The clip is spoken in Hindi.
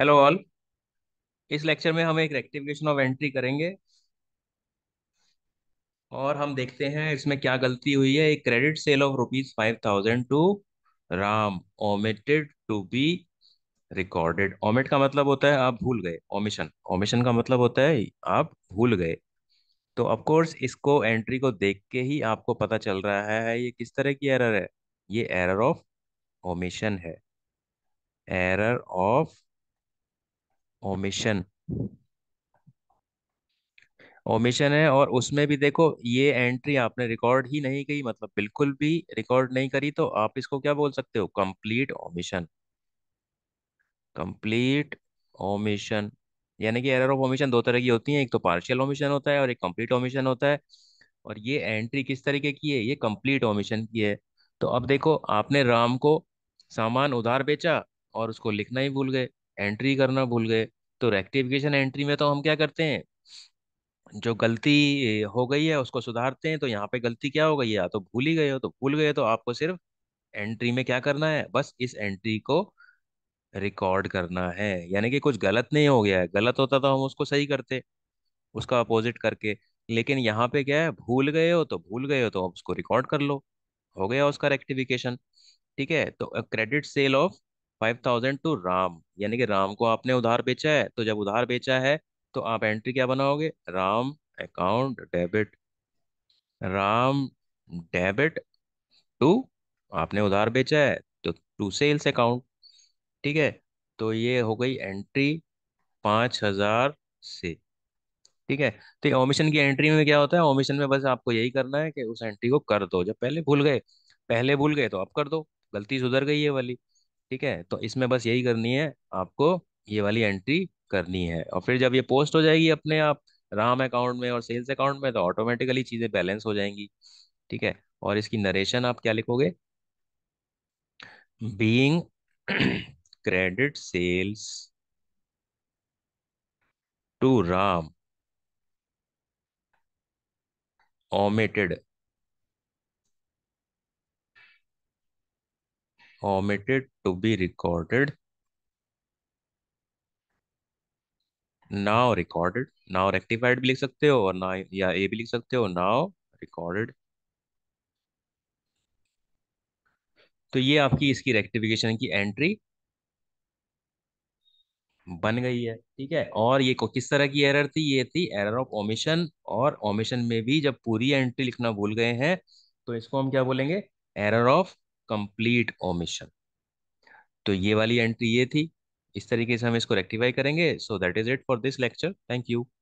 हेलो ऑल इस लेक्चर में हम एक रेक्टिफिकेशन ऑफ एंट्री करेंगे और हम देखते हैं इसमें क्या गलती हुई है एक credit sale of rupees five thousand to Ram omitted to be recorded omit का मतलब होता है आप भूल गए ओमिशन ओमिशन का मतलब होता है आप भूल गए तो ऑफकोर्स इसको एंट्री को देख के ही आपको पता चल रहा है ये किस तरह की एरर है ये एरर ऑफ ओमिशन है एरर ऑफ ओमिशन ओमिशन है और उसमें भी देखो ये एंट्री आपने रिकॉर्ड ही नहीं की मतलब बिल्कुल भी रिकॉर्ड नहीं करी तो आप इसको क्या बोल सकते हो कंप्लीट ओमिशन कंप्लीट ओमिशन यानी कि एरर ऑफ ओमिशन दो तरह की होती है एक तो पार्शियल ओमिशन होता है और एक कंप्लीट ओमिशन होता है और ये एंट्री किस तरीके की है ये कंप्लीट ओमिशन की है तो अब देखो आपने राम को सामान उधार बेचा और उसको लिखना ही भूल गए एंट्री करना भूल गए तो रेक्टिफिकेशन एंट्री में तो हम क्या करते हैं जो गलती हो गई है उसको सुधारते हैं तो यहाँ पे गलती क्या हो गई है तो भूल ही गए हो तो भूल गए तो आपको सिर्फ एंट्री में क्या करना है बस इस एंट्री को रिकॉर्ड करना है यानी कि कुछ गलत नहीं हो गया है गलत होता तो हम उसको सही करते उसका अपोजिट करके लेकिन यहाँ पे क्या है भूल गए हो तो भूल गए हो तो उसको रिकॉर्ड कर लो हो गया उसका रेक्टिफिकेशन ठीक है तो credit sale of five thousand to Ram यानी कि राम को आपने उधार बेचा है तो जब उधार बेचा है तो आप एंट्री क्या बनाओगे Ram account debit Ram debit to आपने उधार बेचा है तो टू सेल्स अकाउंट ठीक है तो ये हो गई एंट्री पांच हजार से ठीक है तो ओमिशन की एंट्री में क्या होता है ओमिशन में बस आपको यही करना है कि उस एंट्री को कर दो जब पहले भूल गए पहले भूल गए तो आप कर दो गलती सुधर गई है वाली ठीक है तो इसमें बस यही करनी है आपको ये वाली एंट्री करनी है और फिर जब ये पोस्ट हो जाएगी अपने आप राम अकाउंट में और सेल्स अकाउंट में तो ऑटोमेटिकली चीज़ें बैलेंस हो जाएंगी ठीक है और इसकी नरेशन आप क्या लिखोगे being credit sales to Ram omitted omitted to be recorded now recorded now rectified भी लिख सकते हो और ना या ए भी लिख सकते हो now recorded तो ये आपकी इसकी रेक्टिफिकेशन की एंट्री बन गई है ठीक है और ये को किस तरह की एरर थी ये थी एरर ऑफ ओमिशन और ओमिशन में भी जब पूरी एंट्री लिखना भूल गए हैं तो इसको हम क्या बोलेंगे एरर ऑफ कंप्लीट ओमिशन तो ये वाली एंट्री ये थी इस तरीके से हम इसको रेक्टिफाई करेंगे so that is it for this lecture thank you